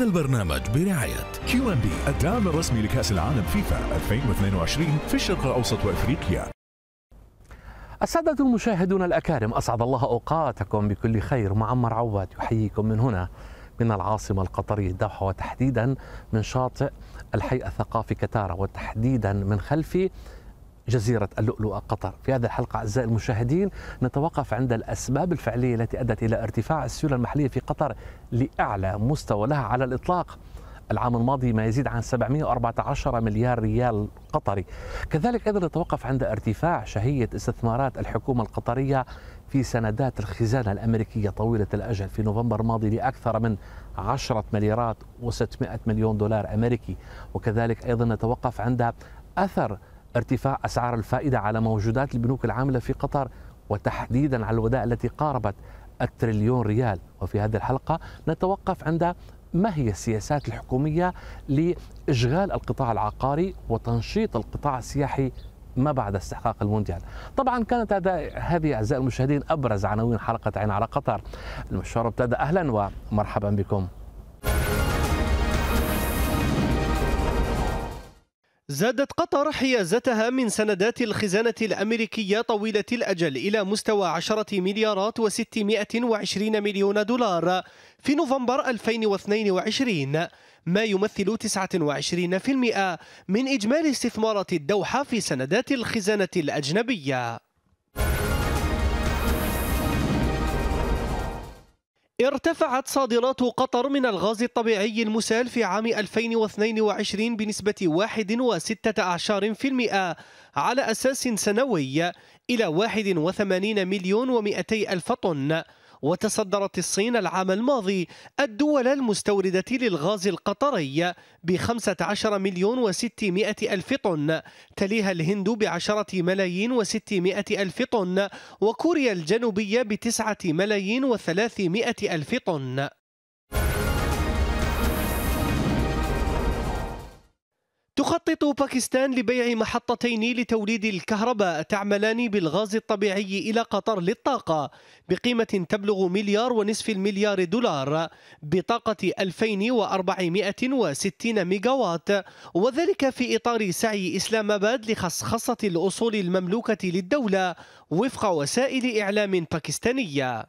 هذا البرنامج برعاية كيو ان بي الدعم الرسمي لكأس العالم فيفا 2022 في الشرق الأوسط وأفريقيا السادة المشاهدون الأكارم أسعد الله أوقاتكم بكل خير معمر عواد يحييكم من هنا من العاصمة القطرية الدوحة وتحديدا من شاطئ الحي الثقافي كتارة وتحديدا من خلفي جزيرة اللؤلؤة قطر في هذه الحلقة أعزائي المشاهدين نتوقف عند الأسباب الفعلية التي أدت إلى ارتفاع السيولة المحلية في قطر لأعلى مستوى لها على الإطلاق العام الماضي ما يزيد عن 714 مليار ريال قطري كذلك أيضا نتوقف عند ارتفاع شهية استثمارات الحكومة القطرية في سندات الخزانة الأمريكية طويلة الأجل في نوفمبر الماضي لأكثر من 10 مليارات و600 مليون دولار أمريكي وكذلك أيضا نتوقف عند أثر ارتفاع أسعار الفائدة على موجودات البنوك العاملة في قطر وتحديدا على الودائع التي قاربت التريليون ريال وفي هذه الحلقة نتوقف عند ما هي السياسات الحكومية لإشغال القطاع العقاري وتنشيط القطاع السياحي ما بعد استحقاق المونديال طبعا كانت هذه أعزائي المشاهدين أبرز عناوين حلقة عين على قطر المشوار ابتدأ أهلا ومرحبا بكم زادت قطر حيازتها من سندات الخزانة الأمريكية طويلة الأجل إلى مستوى 10 مليارات و620 مليون دولار في نوفمبر 2022 ما يمثل 29% من إجمالي استثمارات الدوحة في سندات الخزانة الأجنبية ارتفعت صادرات قطر من الغاز الطبيعي المسال في عام 2022 بنسبة 1.6% على أساس سنوي إلى 81 مليون و200 ألف طن وتصدرت الصين العام الماضي الدول المستوردة للغاز القطري ب 15 مليون و 600 ألف طن تليها الهند ب 10 ملايين و 600 ألف طن وكوريا الجنوبية ب 9 ملايين و 300 ألف طن تخطط باكستان لبيع محطتين لتوليد الكهرباء تعملان بالغاز الطبيعي إلى قطر للطاقة بقيمة تبلغ مليار ونصف المليار دولار بطاقة 2460 ميجاوات وذلك في إطار سعي إسلام آباد لخصخصة الأصول المملوكة للدولة وفق وسائل إعلام باكستانية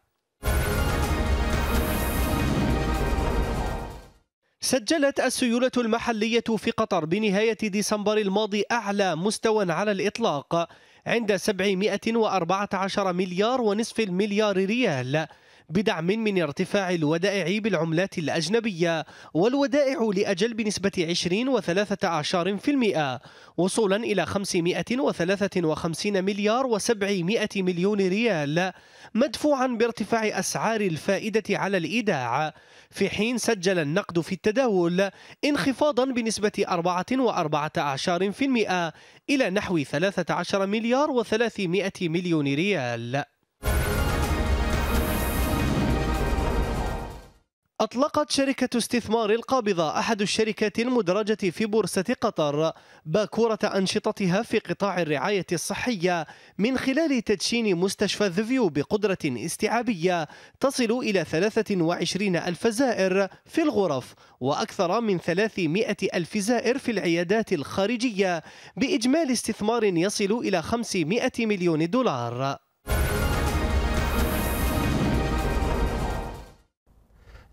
سجلت السيولة المحلية في قطر بنهاية ديسمبر الماضي أعلى مستوى على الإطلاق عند 714 مليار ونصف المليار ريال بدعم من ارتفاع الودائع بالعملات الأجنبية والودائع لأجل بنسبة 20 و13% وصولا إلى 553 مليار و700 مليون ريال مدفوعا بارتفاع أسعار الفائدة على الإيداع في حين سجل النقد في التداول انخفاضا بنسبة 4.14% إلى نحو 13 مليار و300 مليون ريال أطلقت شركة استثمار القابضة أحد الشركات المدرجة في بورصة قطر باكورة أنشطتها في قطاع الرعاية الصحية من خلال تدشين مستشفى ذفيو بقدرة استيعابية تصل إلى 23 ألف زائر في الغرف وأكثر من 300 ألف زائر في العيادات الخارجية بإجمالي استثمار يصل إلى 500 مليون دولار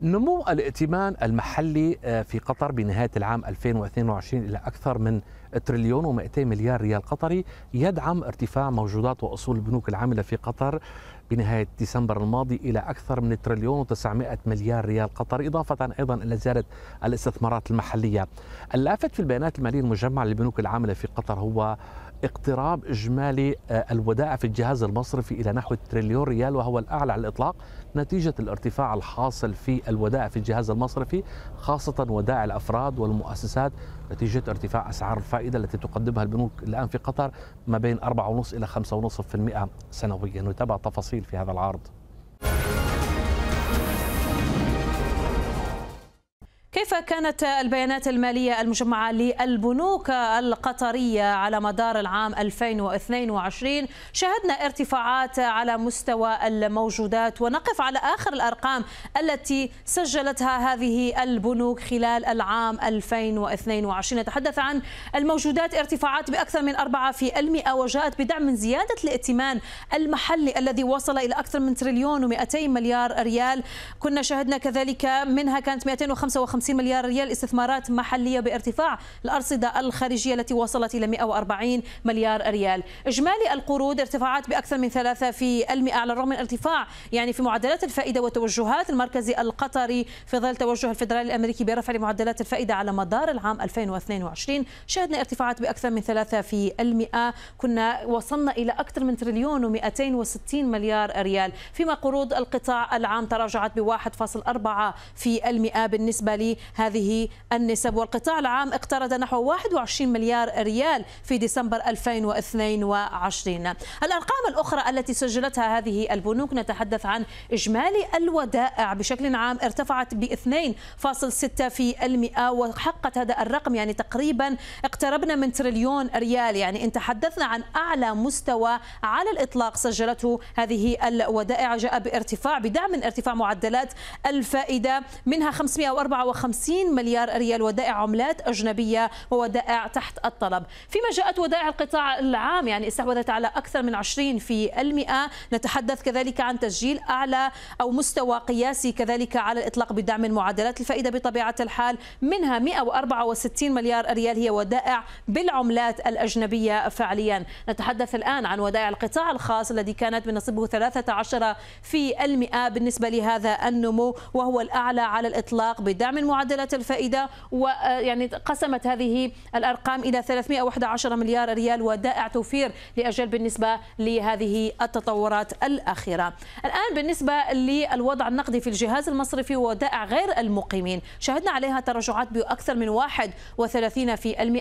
نمو الائتمان المحلي آه، في قطر بنهاية العام 2022 إلى أكثر من تريليون و200 مليار ريال قطري يدعم ارتفاع موجودات وأصول البنوك العاملة في قطر بنهاية ديسمبر الماضي إلى أكثر من تريليون و900 مليار ريال قطر إضافة أيضا إلى زيادة الاستثمارات المحلية اللافت في البيانات المالية المجمعة للبنوك العاملة في قطر هو اقتراب إجمالي آه، الودائع في الجهاز المصرفي إلى نحو تريليون ريال وهو الأعلى على الإطلاق نتيجة الارتفاع الحاصل في الودائع في الجهاز المصرفي خاصة ودائع الأفراد والمؤسسات نتيجة ارتفاع أسعار الفائدة التي تقدمها البنوك الآن في قطر ما بين 4.5 إلى 5.5% سنويا نتابع تفاصيل في هذا العرض كيف كانت البيانات المالية المجمعة للبنوك القطرية على مدار العام 2022 شهدنا ارتفاعات على مستوى الموجودات ونقف على آخر الأرقام التي سجلتها هذه البنوك خلال العام 2022 نتحدث عن الموجودات ارتفاعات بأكثر من 4% وجاءت بدعم من زيادة الائتمان المحلي الذي وصل إلى أكثر من تريليون و200 مليار ريال كنا شهدنا كذلك منها كانت 255 150 مليار ريال استثمارات محلية بارتفاع الأرصدة الخارجية التي وصلت إلى 140 مليار ريال إجمالي القروض ارتفاعات بأكثر من 3% على الرغم من ارتفاع يعني في معدلات الفائدة وتوجهات المركزي القطري في ظل توجه الفدرالي الأمريكي برفع معدلات الفائدة على مدار العام 2022 شهدنا ارتفاعات بأكثر من 3% كنا وصلنا إلى أكثر من تريليون و260 مليار ريال فيما قروض القطاع العام تراجعت ب 1.4% بالنسبة هذه النسب والقطاع العام اقترض نحو 21 مليار ريال في ديسمبر 2022 الأرقام الأخرى التي سجلتها هذه البنوك نتحدث عن إجمالي الودائع بشكل عام ارتفعت ب 2.6% وحققت هذا الرقم يعني تقريبا اقتربنا من تريليون ريال يعني ان تحدثنا عن اعلى مستوى على الاطلاق سجلته هذه الودائع جاء بارتفاع بدعم من ارتفاع معدلات الفائده منها 554 50 مليار ريال ودائع عملات أجنبية وودائع تحت الطلب فيما جاءت ودائع القطاع العام يعني استحوذت على أكثر من 20 في المئة نتحدث كذلك عن تسجيل أعلى أو مستوى قياسي كذلك على الإطلاق بدعم المعادلات الفائدة بطبيعة الحال منها 164 مليار ريال هي ودائع بالعملات الأجنبية فعليا نتحدث الآن عن ودائع القطاع الخاص الذي كانت من 13 في المئة بالنسبة لهذا النمو وهو الأعلى على الإطلاق بدعم المعادلات معدلات الفائدة ويعني آه، قسمت هذه الأرقام إلى 311 مليار ريال ودائع توفير لأجل بالنسبة لهذه التطورات الأخيرة الآن بالنسبة للوضع النقدي في الجهاز المصرفي ودائع غير المقيمين شهدنا عليها تراجعات بأكثر من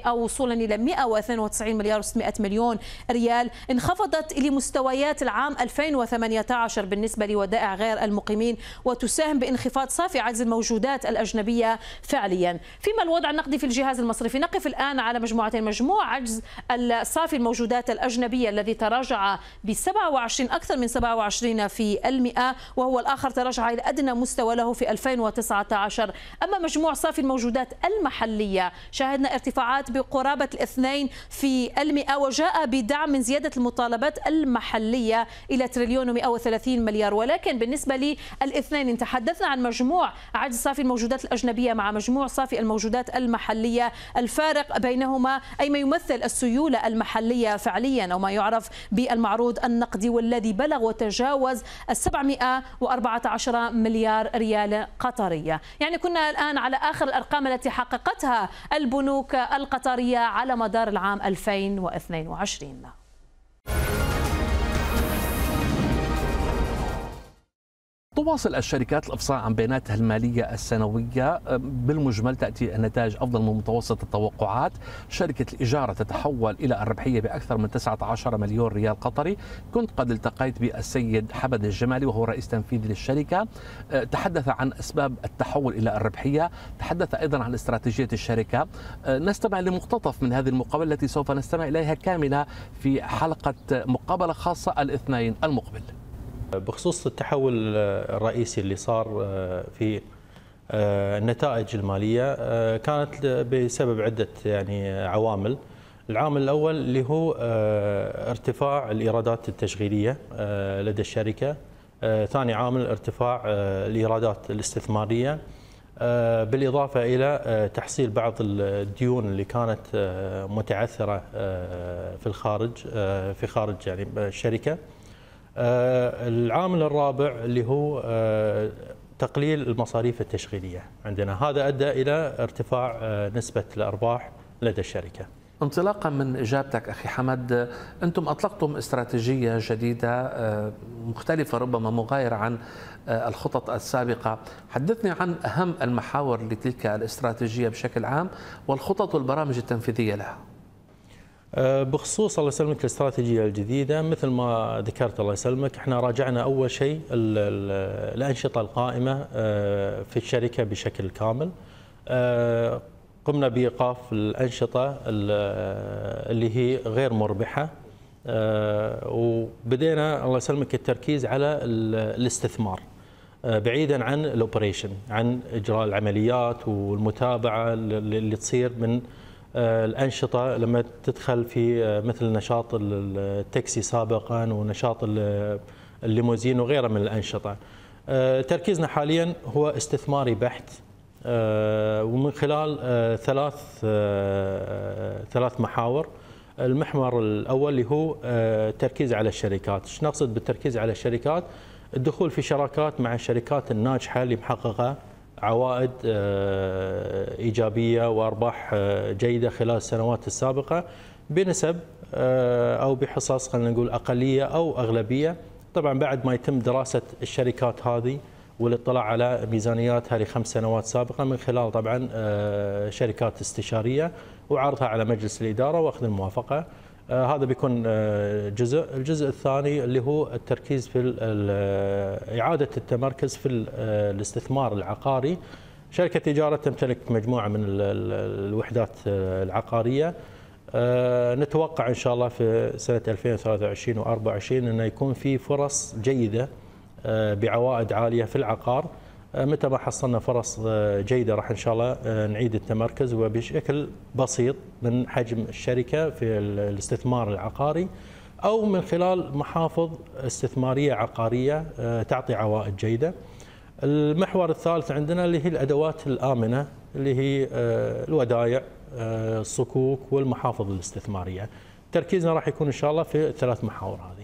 31% وصولا إلى 192 مليار و600 مليون ريال انخفضت لمستويات العام 2018 بالنسبة لودائع غير المقيمين وتساهم بانخفاض صافي عجز الموجودات الأجنبية الحالية فعليا فيما الوضع النقدي في الجهاز المصرفي نقف الآن على مجموعتين مجموع عجز الصافي الموجودات الأجنبية الذي تراجع ب 27 أكثر من 27 في المئة وهو الآخر تراجع إلى أدنى مستوى له في 2019 أما مجموع صافي الموجودات المحلية شاهدنا ارتفاعات بقرابة الاثنين في المئة وجاء بدعم من زيادة المطالبات المحلية إلى تريليون و130 مليار ولكن بالنسبة للاثنين تحدثنا عن مجموع عجز صافي الموجودات الأجنبية الأجنبية مع مجموع صافي الموجودات المحلية الفارق بينهما أي ما يمثل السيولة المحلية فعليا أو ما يعرف بالمعروض النقدي والذي بلغ وتجاوز ال 714 مليار ريال قطرية يعني كنا الآن على آخر الأرقام التي حققتها البنوك القطرية على مدار العام 2022 تواصل الشركات الافصاح عن بياناتها الماليه السنويه بالمجمل تاتي النتائج افضل من متوسط التوقعات شركه الاجاره تتحول الى الربحيه باكثر من 19 مليون ريال قطري كنت قد التقيت بالسيد حمد الجمالي وهو رئيس تنفيذي للشركه أه، تحدث عن اسباب التحول الى الربحيه تحدث ايضا عن استراتيجيه الشركه أه، نستمع لمقتطف من هذه المقابله التي سوف نستمع اليها كامله في حلقه مقابله خاصه الاثنين المقبل بخصوص التحول الرئيسي اللي صار آه، في آه، النتائج الماليه آه، كانت بسبب عده يعني عوامل العامل الاول اللي هو ارتفاع الايرادات التشغيليه لدى الشركه ثاني عامل ارتفاع الايرادات الاستثماريه بالاضافه الى تحصيل بعض الديون اللي كانت متعثره في الخارج في خارج يعني الشركه آه، العامل الرابع اللي هو آه، تقليل المصاريف التشغيليه عندنا هذا ادى الى ارتفاع آه، نسبه الارباح لدى الشركه انطلاقا من اجابتك اخي حمد انتم اطلقتم استراتيجيه جديده مختلفه ربما مغايره عن الخطط السابقه، حدثني عن اهم المحاور لتلك الاستراتيجيه بشكل عام والخطط والبرامج التنفيذيه لها. آه، بخصوص الله يسلمك الاستراتيجيه الجديده مثل ما ذكرت الله يسلمك احنا راجعنا اول شيء الانشطه القائمه آه، في الشركه بشكل كامل آه، قمنا بايقاف الانشطه اللي هي غير مربحه وبدينا الله يسلمك التركيز على الاستثمار بعيدا عن الاوبريشن عن اجراء العمليات والمتابعه اللي تصير من آه، الانشطه لما تدخل في آه، مثل نشاط التاكسي سابقا ونشاط الليموزين وغيره من الانشطه. آه، تركيزنا حاليا هو استثماري بحت ومن خلال ثلاث ثلاث محاور المحور الاول اللي هو التركيز على الشركات، ايش نقصد بالتركيز على الشركات؟ الدخول في شراكات مع الشركات الناجحه اللي محققه عوائد آه، ايجابيه وارباح آه، جيده خلال السنوات السابقه بنسب آه، او بحصص خلينا نقول اقليه او اغلبيه طبعا بعد ما يتم دراسه الشركات هذه والاطلاع على ميزانياتها لخمس سنوات سابقه من خلال طبعا شركات استشاريه وعرضها على مجلس الاداره واخذ الموافقه آه، هذا بيكون آه، جزء الجزء الثاني اللي هو التركيز في آه، إعادة التمركز في الاستثمار العقاري شركة تجارة تمتلك مجموعة من الوحدات العقارية نتوقع إن شاء الله في سنة 2023 و24 أنه يكون في فرص جيدة بعوائد عالية في العقار آه، متى ما حصلنا فرص آه، جيده راح ان شاء الله آه، نعيد التمركز وبشكل بسيط من حجم الشركه في الاستثمار العقاري او من خلال محافظ استثماريه عقاريه تعطي عوائد جيده. المحور الثالث عندنا اللي هي الادوات الامنه اللي هي الودائع الصكوك والمحافظ الاستثماريه. تركيزنا راح يكون ان شاء الله في الثلاث محاور هذه.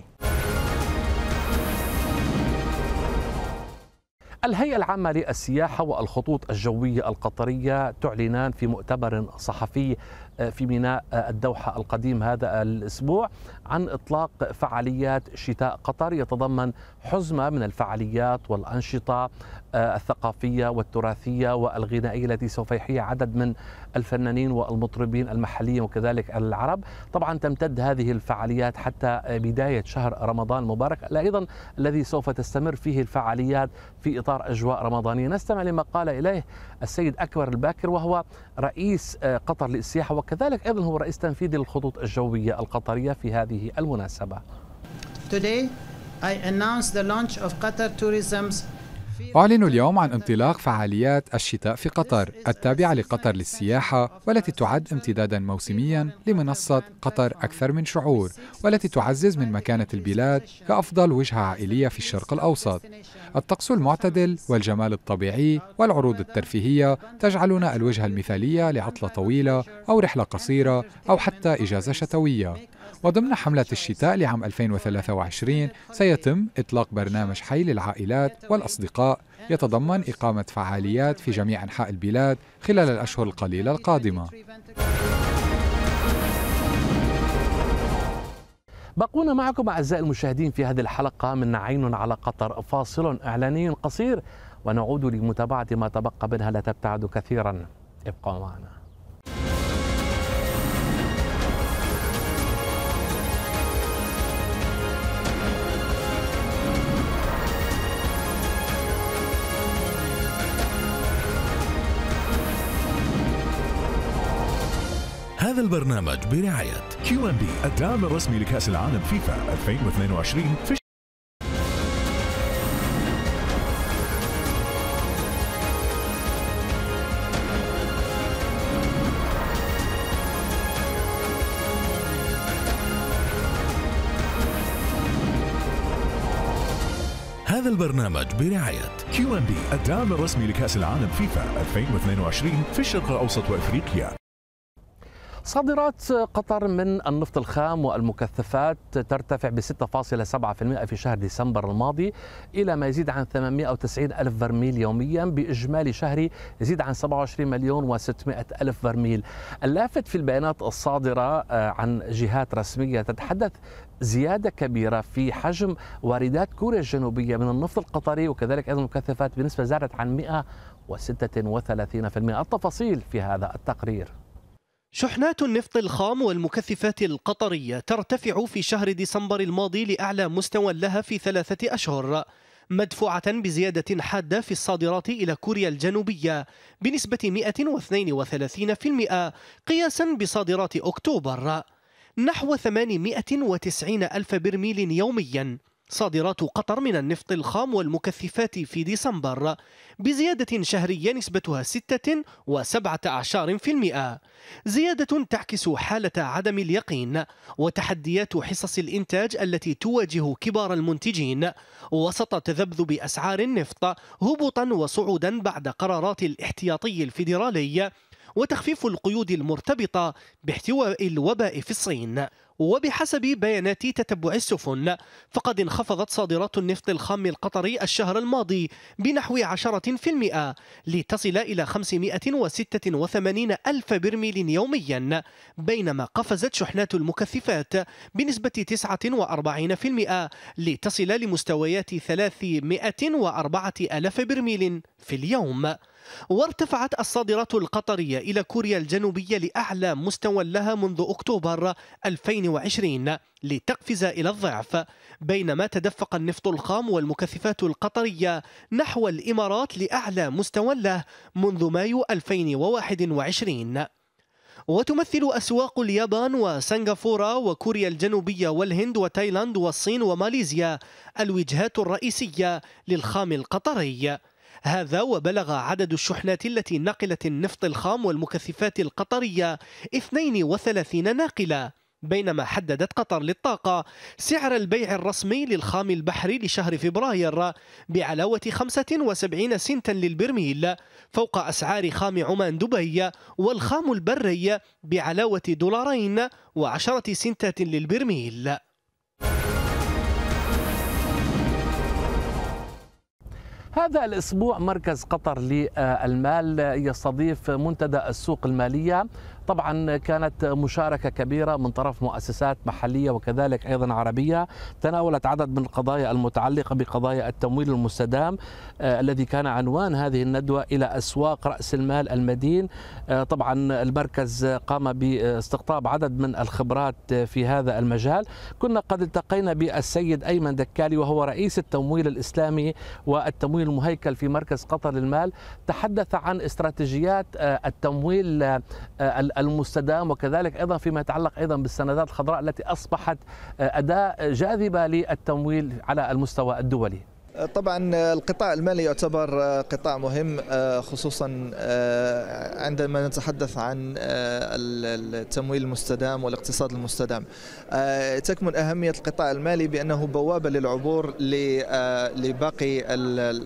الهيئة العامة للسياحة والخطوط الجوية القطرية تعلنان في مؤتمر صحفي آه، في ميناء آه، الدوحة القديم هذا الأسبوع عن إطلاق فعاليات شتاء قطر يتضمن حزمة من الفعاليات والأنشطة آه، الثقافية والتراثية والغنائية التي سوف يحيي عدد من الفنانين والمطربين المحليين وكذلك العرب طبعا تمتد هذه الفعاليات حتى بداية شهر رمضان المبارك أيضا الذي سوف تستمر فيه الفعاليات في إطار أجواء رمضانية نستمع لما قال إليه السيد أكبر الباكر وهو رئيس قطر للسياحة وكذلك أيضا هو رئيس تنفيذي للخطوط الجوية القطرية في هذه المناسبة Today I announced the launch of Qatar Tourism's أعلن اليوم عن انطلاق فعاليات الشتاء في قطر التابعة لقطر للسياحة والتي تعد امتدادا موسميا لمنصة قطر أكثر من شعور والتي تعزز من مكانة البلاد كأفضل وجهة عائلية في الشرق الأوسط الطقس المعتدل والجمال الطبيعي والعروض الترفيهية تجعلنا الوجهة المثالية لعطلة طويلة أو رحلة قصيرة أو حتى إجازة شتوية وضمن حملة الشتاء لعام 2023 سيتم إطلاق برنامج حي للعائلات والأصدقاء يتضمن إقامة فعاليات في جميع أنحاء البلاد خلال الأشهر القليلة القادمة بقونا معكم أعزائي المشاهدين في هذه الحلقة من عين على قطر فاصل إعلاني قصير ونعود لمتابعة ما تبقى منها لا تبتعد كثيرا ابقوا معنا هذا البرنامج برعاية كيو ام بي الدعم الرسمي لكأس العالم فيفا 2022 في هذا البرنامج برعاية كيو ام بي الدعم الرسمي لكأس العالم فيفا 2022 في الشرق الأوسط وأفريقيا صادرات قطر من النفط الخام والمكثفات ترتفع ب 6.7% في شهر ديسمبر الماضي إلى ما يزيد عن 890 ألف برميل يوميا بإجمالي شهري يزيد عن 27 مليون و600 ألف برميل اللافت في البيانات الصادرة آه، عن جهات رسمية تتحدث زيادة كبيرة في حجم واردات كوريا الجنوبية من النفط القطري وكذلك أيضا المكثفات بنسبة زادت عن 136% التفاصيل في هذا التقرير شحنات النفط الخام والمكثفات القطرية ترتفع في شهر ديسمبر الماضي لأعلى مستوى لها في ثلاثة أشهر مدفوعة بزيادة حادة في الصادرات إلى كوريا الجنوبية بنسبة 132% قياسا بصادرات أكتوبر نحو 890 ألف برميل يومياً صادرات قطر من النفط الخام والمكثفات في ديسمبر بزيادة شهرية نسبتها 6.17% زيادة تعكس حالة عدم اليقين وتحديات حصص الإنتاج التي تواجه كبار المنتجين وسط تذبذب أسعار النفط هبوطا وصعودا بعد قرارات الاحتياطي الفيدرالي وتخفيف القيود المرتبطة باحتواء الوباء في الصين وبحسب بيانات تتبع السفن فقد انخفضت صادرات النفط الخام القطري الشهر الماضي بنحو 10% لتصل إلى 586 ألف برميل يوميا بينما قفزت شحنات المكثفات بنسبة 49% لتصل لمستويات 304 ألف برميل في اليوم وارتفعت الصادرات القطرية إلى كوريا الجنوبية لأعلى مستوى لها منذ أكتوبر 2020 لتقفز إلى الضعف بينما تدفق النفط الخام والمكثفات القطرية نحو الإمارات لأعلى مستوى له منذ مايو 2021 وتمثل أسواق اليابان وسنغافورة وكوريا الجنوبية والهند وتايلاند والصين وماليزيا الوجهات الرئيسية للخام القطري هذا وبلغ عدد الشحنات التي نقلت النفط الخام والمكثفات القطرية 32 ناقلة بينما حددت قطر للطاقة سعر البيع الرسمي للخام البحري لشهر فبراير بعلاوة 75 سنتا للبرميل فوق أسعار خام عمان دبي والخام البري بعلاوة دولارين وعشرة سنتات للبرميل هذا الأسبوع مركز قطر للمال يستضيف منتدى السوق المالية طبعا كانت مشاركة كبيرة من طرف مؤسسات محلية وكذلك أيضا عربية تناولت عدد من القضايا المتعلقة بقضايا التمويل المستدام آه، الذي كان عنوان هذه الندوة إلى أسواق رأس المال المدين آه، طبعا المركز قام باستقطاب عدد من الخبرات آه، في هذا المجال كنا قد التقينا بالسيد أيمن دكالي وهو رئيس التمويل الإسلامي والتمويل المهيكل في مركز قطر للمال تحدث عن استراتيجيات التمويل المستدام وكذلك أيضا فيما يتعلق أيضا بالسندات الخضراء التي أصبحت آه، أداة جاذبة للتمويل على المستوى الدولي طبعا القطاع المالي يعتبر آه، قطاع مهم آه، خصوصا آه، عندما نتحدث عن التمويل المستدام والاقتصاد المستدام تكمن أهمية القطاع المالي بأنه بوابة للعبور لباقي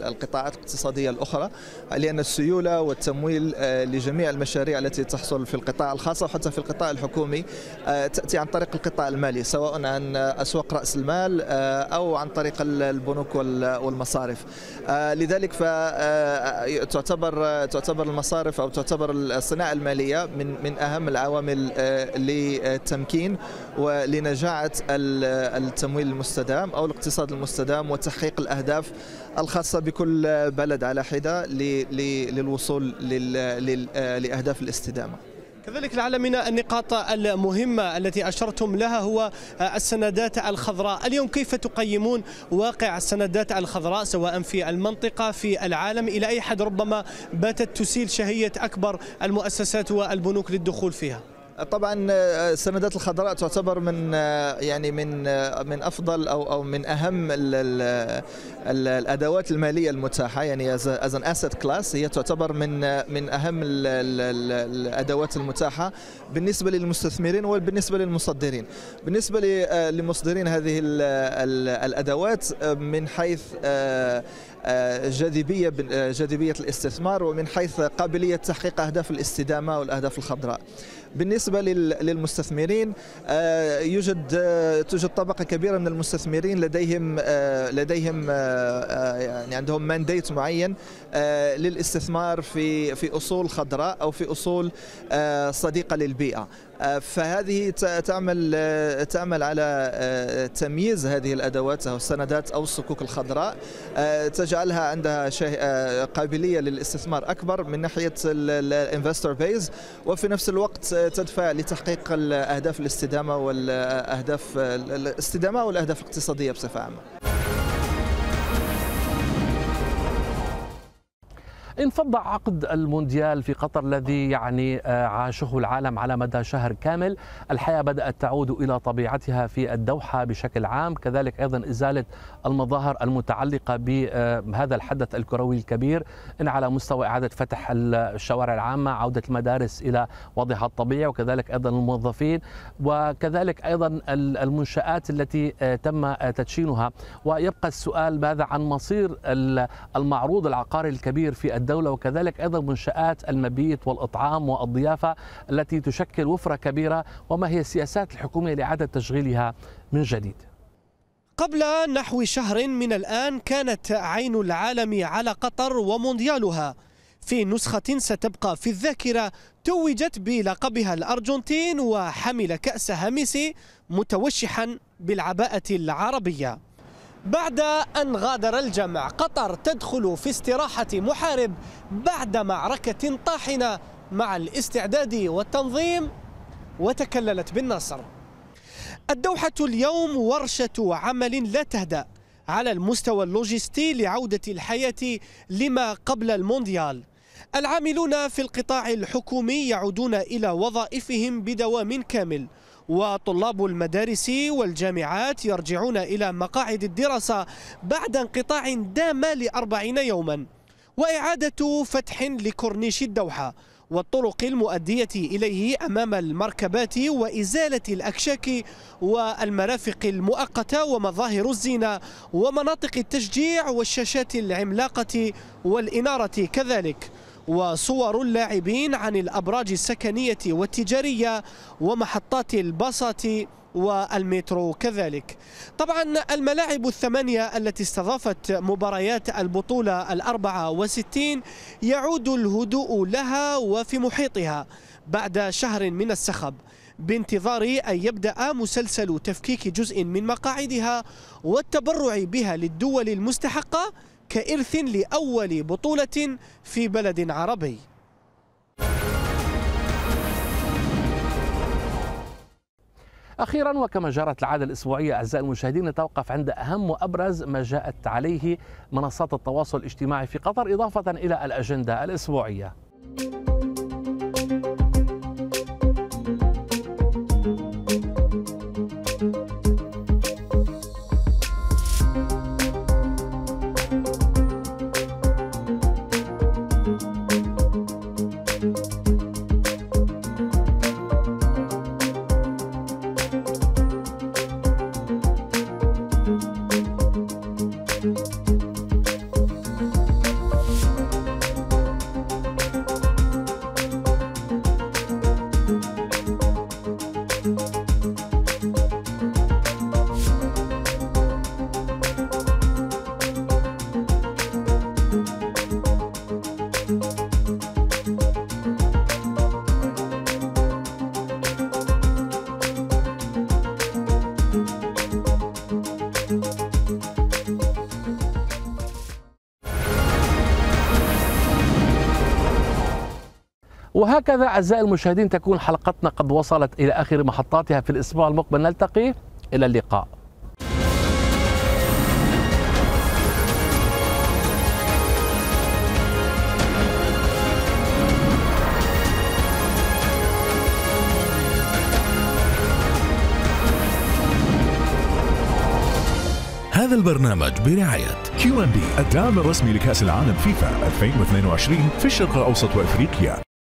القطاعات الاقتصادية الأخرى لأن السيولة والتمويل لجميع المشاريع التي تحصل في القطاع الخاص وحتى في القطاع الحكومي تأتي عن طريق القطاع المالي سواء عن أسواق رأس المال أو عن طريق البنوك وال والمصارف آه، لذلك فتعتبر آه، آه، تعتبر المصارف او تعتبر الصناعه الماليه من من اهم العوامل للتمكين ولنجاعه التمويل المستدام او الاقتصاد المستدام وتحقيق الاهداف الخاصة بكل بلد على حدة للوصول لأهداف الاستدامة كذلك لعل من النقاط المهمة التي أشرتم لها هو السندات الخضراء اليوم كيف تقيمون واقع السندات الخضراء سواء في المنطقة في العالم إلى أي حد ربما باتت تسيل شهية أكبر المؤسسات والبنوك للدخول فيها طبعا السندات آه، الخضراء تعتبر من آه، يعني من آه، من افضل او او من اهم الـ الـ الـ الادوات الماليه المتاحه يعني از ان اسيت كلاس هي تعتبر من من اهم الـ الـ الادوات المتاحه بالنسبه للمستثمرين وبالنسبه للمصدرين بالنسبه لمصدرين هذه الـ الـ الادوات من حيث جاذبيه جاذبيه الاستثمار ومن حيث قابليه تحقيق اهداف الاستدامه والاهداف الخضراء بالنسبه للمستثمرين آه، يوجد آه، توجد طبقه كبيره من المستثمرين لديهم آه، لديهم يعني عندهم مانديت معين للاستثمار في في اصول خضراء او في اصول صديقه للبيئه آه، فهذه تعمل آه، تعمل على آه، تمييز هذه الادوات او السندات او الصكوك الخضراء تجعلها عندها قابليه للاستثمار اكبر من ناحيه الانفستور بيز وفي نفس الوقت تدفع لتحقيق الاهداف الاستدامه والاهداف الاستدامه والاهداف الاقتصاديه بصفه عامه انفض عقد المونديال في قطر الذي يعني آه، عاشه العالم على مدى شهر كامل الحياة بدأت تعود إلى طبيعتها في الدوحة بشكل عام كذلك أيضا إزالة المظاهر المتعلقة بهذا الحدث الكروي الكبير إن على مستوى إعادة فتح الشوارع العامة عودة المدارس إلى وضعها الطبيعي وكذلك أيضا الموظفين وكذلك أيضا المنشآت التي آه، تم آه، تدشينها ويبقى السؤال ماذا عن مصير المعروض العقاري الكبير في الدولة وكذلك أيضا منشآت المبيت والإطعام والضيافة التي تشكل وفرة كبيرة وما هي السياسات الحكومية لإعادة تشغيلها من جديد قبل نحو شهر من الآن كانت عين العالم على قطر ومونديالها في نسخة ستبقى في الذاكرة توجت بلقبها الأرجنتين وحمل كأسها ميسي متوشحا بالعباءة العربية بعد أن غادر الجمع قطر تدخل في استراحة محارب بعد معركة طاحنة مع الاستعداد والتنظيم وتكللت بالنصر الدوحة اليوم ورشة عمل لا تهدأ على المستوى اللوجستي لعودة الحياة لما قبل المونديال العاملون في القطاع الحكومي يعودون إلى وظائفهم بدوام كامل وطلاب المدارس والجامعات يرجعون إلى مقاعد الدراسة بعد انقطاع دام لأربعين يوما وإعادة فتح لكورنيش الدوحة والطرق المؤدية إليه أمام المركبات وإزالة الأكشاك والمرافق المؤقتة ومظاهر الزينة ومناطق التشجيع والشاشات العملاقة والإنارة كذلك وصور اللاعبين عن الأبراج السكنية والتجارية ومحطات الباصات والمترو كذلك طبعا الملاعب الثمانية التي استضافت مباريات البطولة الأربعة وستين يعود الهدوء لها وفي محيطها بعد شهر من الصخب بانتظار أن يبدأ مسلسل تفكيك جزء من مقاعدها والتبرع بها للدول المستحقة كإرث لأول بطولة في بلد عربي أخيرا وكما جرت العادة الأسبوعية أعزائي المشاهدين نتوقف عند أهم وأبرز ما جاءت عليه منصات التواصل الاجتماعي في قطر إضافة إلى الأجندة الأسبوعية وهكذا أعزائي المشاهدين تكون حلقتنا قد وصلت إلى آخر محطاتها في الأسبوع المقبل نلتقي إلى اللقاء هذا البرنامج برعاية كيو ان بي الدعم الرسمي لكأس العالم فيفا 2022 في الشرق الأوسط وأفريقيا